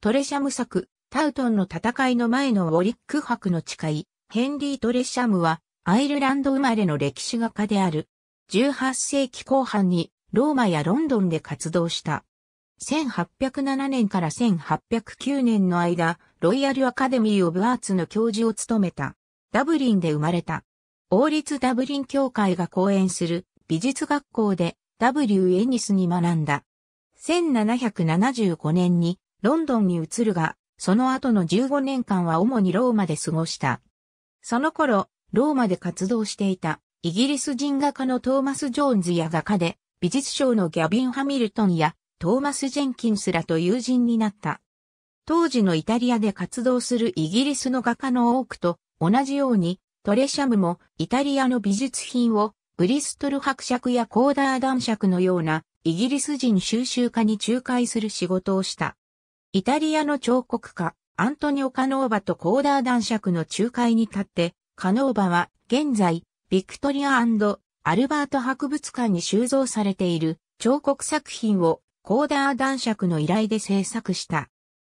トレシャム作、タウトンの戦いの前のウォリック博の誓い、ヘンリー・トレシャムは、アイルランド生まれの歴史画家である。18世紀後半に、ローマやロンドンで活動した。1807年から1809年の間、ロイヤルアカデミー・オブ・アーツの教授を務めた。ダブリンで生まれた。王立ダブリン協会が講演する美術学校で W. エニスに学んだ。1775年にロンドンに移るが、その後の15年間は主にローマで過ごした。その頃、ローマで活動していたイギリス人画家のトーマス・ジョーンズや画家で美術賞のギャビン・ハミルトンやトーマス・ジェンキンスらと友人になった。当時のイタリアで活動するイギリスの画家の多くと同じようにトレシャムもイタリアの美術品をブリストル伯爵やコーダー男爵のようなイギリス人収集家に仲介する仕事をした。イタリアの彫刻家、アントニオ・カノーバとコーダー男爵の仲介に立って、カノーバは現在、ビクトリアアルバート博物館に収蔵されている彫刻作品をコーダー男爵の依頼で制作した。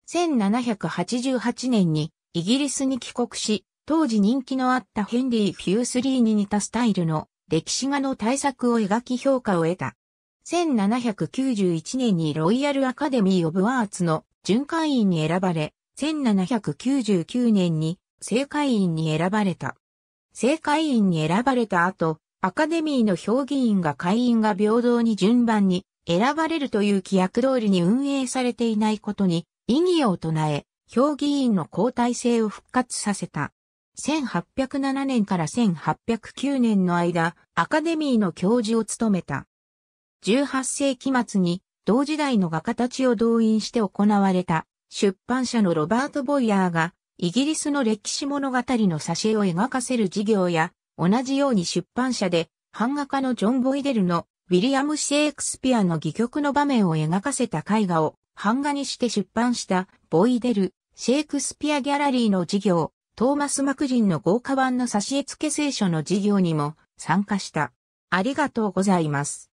1788年にイギリスに帰国し、当時人気のあったヘンリー・フュースリーに似たスタイルの歴史画の大作を描き評価を得た。1791年にロイヤルアカデミー・オブ・アーツの巡回員に選ばれ、1799年に正会員に選ばれた。正会員に選ばれた後、アカデミーの評議員が会員が平等に順番に選ばれるという規約通りに運営されていないことに異議を唱え、評議員の交代制を復活させた。1807年から1809年の間、アカデミーの教授を務めた。18世紀末に同時代の画家たちを動員して行われた出版社のロバート・ボイヤーがイギリスの歴史物語の挿絵を描かせる事業や同じように出版社で版画家のジョン・ボイデルのウィリアム・シェイクスピアの戯曲の場面を描かせた絵画を版画にして出版したボイデル・シェイクスピアギャラリーの事業、トーマス・マクリンの豪華版の挿絵付け聖書の事業にも参加した。ありがとうございます。